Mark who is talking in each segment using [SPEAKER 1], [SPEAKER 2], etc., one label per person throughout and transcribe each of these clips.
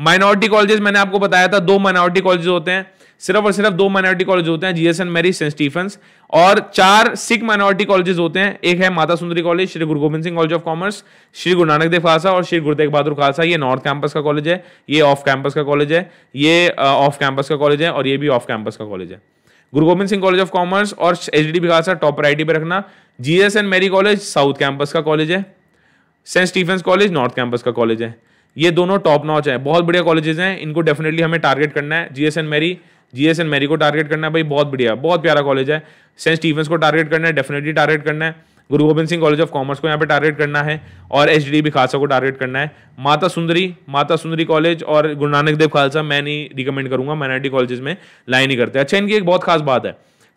[SPEAKER 1] minority colleges मैंने आपको बताया था दो माइनॉरिटी कॉलेज होते हैं सिर्फ और सिर्फ दो माइनॉरिटी कॉलेज होते हैं जीएसएन मैरी सेंट स्टीफेंस और चार सिख माइनॉरिटी कॉलेजेस होते हैं एक है माता सुंदरी college Shri Guru Govind Singh college of commerce Shri Guru Nanak देव खालसा और श्री गुरु तेग बहादुर खालसा ये नॉर्थ कैंपस का कॉलेज है ये ऑफ कैंपस का कॉलेज है ये ऑफ कैंपस का कॉलेज है और ये भी ऑफ कैंपस का कॉलेज है Guru Govind Singh college of commerce और H D Khalsa top priority पे रखना Jesus and Mary college south campus का कॉलेज है saint Stephen's college north campus का कॉलेज है ये दोनों टॉप नॉच हैं बहुत बढ़िया कॉलेजेस हैं इनको डेफिनेटली हमें टारगेट करना है Jesus and Mary Jesus and Mary को टारगेट करना है भाई बहुत बढ़िया बहुत प्यारा कॉलेज है सेंट स्टीफेंस को टारगेट करना है डेफिनेटली टारगेट करना है Guru Gobind Singh college of commerce को यहाँ पे टारगेट करना है और एच डी बी खालसा को टारगेट करना है माता सुंदरी माता सुंदरी कॉलेज और गुरु नानक देव खालसा मैं नहीं रिकमेंड करूंगा माइनॉरिटी कॉलेजेस में लाइन ही करते अच्छा इनकी एक बहुत खास बात है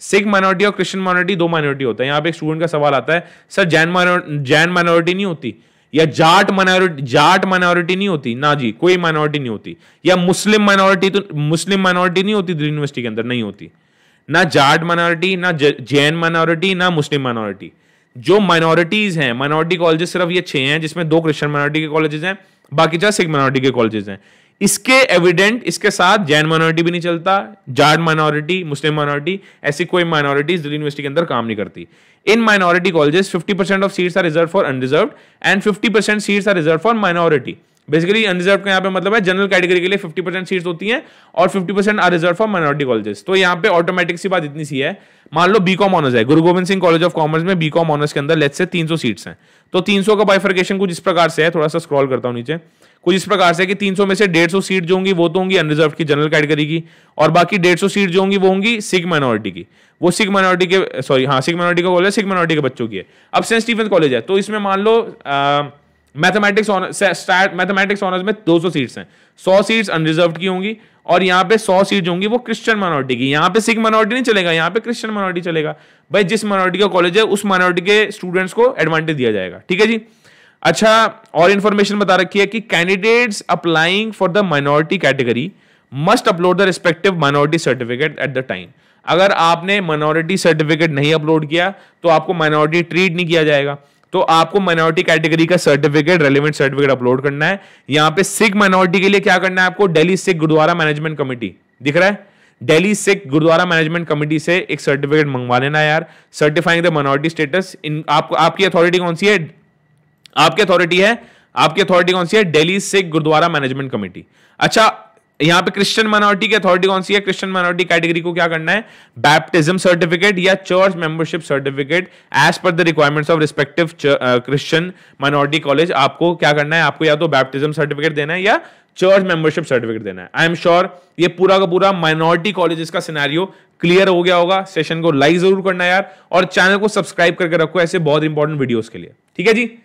[SPEAKER 1] सिख माइनॉरिटी और क्रिश्चियन माइनॉरिटी दो माइनॉरिटी होता है यहाँ पे एक स्टूडेंट का सवाल आता है सर जैन जैन माइनॉरिटी नहीं होती या जाट माइनॉरिटी जाट माइनॉरिटी नहीं होती ना जी कोई माइनॉरिटी नहीं होती या मुस्लिम माइनॉरिटी तो मुस्लिम माइनॉरिटी नहीं होती दिल्ली यूनिवर्सिटी के अंदर नहीं होती ना जाट माइनॉरिटी ना जैन माइनॉरिटी ना मुस्लिम माइनॉरिटी जो माइनॉरिटीज हैं माइनॉरिटी कॉलेजेस सिर्फ ये छह हैं जिसमें दो क्रिश्चियन माइनॉरिटी के कॉलेजेस हैं बाकी चार सिख माइनॉरिटी के कॉलेजेस हैं इसके एविडेंट इसके साथ जैन माइनॉरिटी भी नहीं चलता जाट माइनॉरिटी मुस्लिम माइनॉरिटी ऐसी कोई माइनॉरिटीज दिल्ली यूनिवर्सिटी के अंदर काम नहीं करती इन minority colleges 50 percent of seats are reserved for unreserved and 50 percent seats are reserved for minority basically unreserved का यहाँ पे मतलब है जनरल कैटेगरी के लिए 50 परसेंट सीट्स होती हैं और 50 percent are reserved for minority colleges तो यहाँ पे ऑटोमेटिक सी बात इतनी सी है मान लो बी ऑनर्स है Guru Govind Singh college of commerce में बी कॉम ऑनर्स के अंदर लेट से 300 सीट्स हैं तो 300 का बाइफर्केशन कुछ इस प्रकार से है थोड़ा सा स्क्रॉल करता हूँ नीचे कुछ इस प्रकार से कि 300 में से 150 सीट जो होंगी वो तो होंगी अनरिजर्व की जनरल कैटेगरी की और बाकी 150 सीट जो होंगी वो होंगी सिख माइनॉरिटी की वो सिख माइनॉरिटी के सॉरी हाँ सिख माइनॉरिटी का कॉलेज सिख माइनॉरिटी के बच्चों की है अब सेंट स्टीफन कॉलेज है तो इसमें मान लो आ, मैथमेटिक्स स्टैट मैथमेटिक्स ऑनर्स में 200 सीट्स हैं 100 सीट्स अनरिजर्व की होंगी और यहाँ पे 100 सीट होंगी वो क्रिश्चियन माइनॉरिटी की यहाँ पे सिख माइनॉरिटी नहीं चलेगा यहाँ पे क्रिश्चियन माइनॉरिटी चलेगा भाई जिस माइनॉरिटी का कॉलेज है उस माइनॉरिटी के स्टूडेंट्स को एडवांटेज दिया जाएगा ठीक है जी अच्छा और इन्फॉर्मेशन बता रखी है कि candidates applying for the minority category must upload the respective minority certificate at the time अगर आपने माइनॉरिटी सर्टिफिकेट नहीं अपलोड किया तो आपको माइनॉरिटी ट्रीट नहीं किया जाएगा तो आपको माइनॉरिटी कैटेगरी का सर्टिफिकेट रेलिवेंट सर्टिफिकेट अपलोड करना है यहां पे सिख माइनॉरिटी के लिए क्या करना है आपको दिल्ली सिख गुरुद्वारा मैनेजमेंट कमेटी दिख रहा है दिल्ली सिख गुरुद्वारा मैनेजमेंट कमेटी से एक सर्टिफिकेट मंगवा लेना यार certifying the minority status in आपको आपकी अथॉरिटी कौन सी है आपकी अथॉरिटी है आपकी अथॉरिटी कौन सी है दिल्ली सिख गुरुद्वारा मैनेजमेंट कमेटी अच्छा यहां पे क्रिश्चियन माइनॉरिटी की अथॉरिटी कौन सी है क्रिश्चियन माइनॉरिटी कैटेगरी को क्या करना है बैप्टिज्म सर्टिफिकेट या church membership certificate as per the requirements of respective Christian minority college आपको क्या करना है आपको या तो बैप्टिज्म सर्टिफिकेट देना है या चर्च मेंबरशिप सर्टिफिकेट देना है आई एम श्योर ये पूरा का पूरा माइनॉरिटी कॉलेज का सिनारियो क्लियर हो गया होगा सेशन को लाइक जरूर करना यार और चैनल को सब्सक्राइब करके रखो ऐसे बहुत इंपॉर्टेंट वीडियो के लिए ठीक है जी